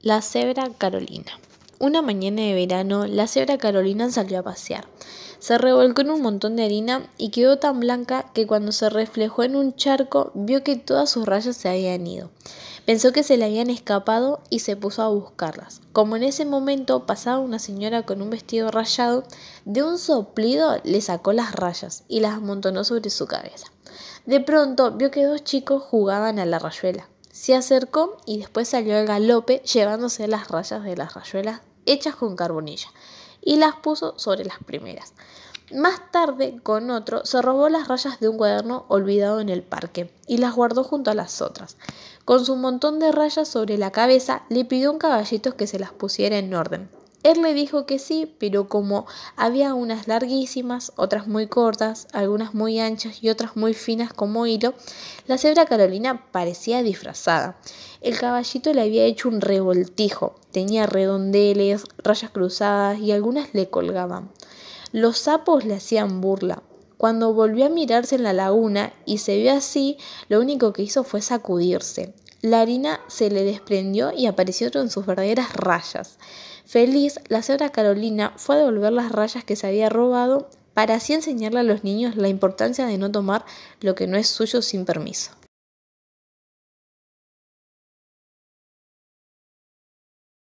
La cebra Carolina. Una mañana de verano, la cebra Carolina salió a pasear. Se revolcó en un montón de harina y quedó tan blanca que cuando se reflejó en un charco vio que todas sus rayas se habían ido. Pensó que se le habían escapado y se puso a buscarlas. Como en ese momento pasaba una señora con un vestido rayado, de un soplido le sacó las rayas y las amontonó sobre su cabeza. De pronto vio que dos chicos jugaban a la rayuela. Se acercó y después salió al galope llevándose las rayas de las rayuelas hechas con carbonilla y las puso sobre las primeras. Más tarde, con otro, se robó las rayas de un cuaderno olvidado en el parque y las guardó junto a las otras. Con su montón de rayas sobre la cabeza, le pidió a un caballito que se las pusiera en orden, él le dijo que sí, pero como había unas larguísimas, otras muy cortas, algunas muy anchas y otras muy finas como hilo, la cebra Carolina parecía disfrazada. El caballito le había hecho un revoltijo, tenía redondeles, rayas cruzadas y algunas le colgaban. Los sapos le hacían burla. Cuando volvió a mirarse en la laguna y se vio así, lo único que hizo fue sacudirse. La harina se le desprendió y apareció con sus verdaderas rayas. Feliz, la señora Carolina fue a devolver las rayas que se había robado para así enseñarle a los niños la importancia de no tomar lo que no es suyo sin permiso.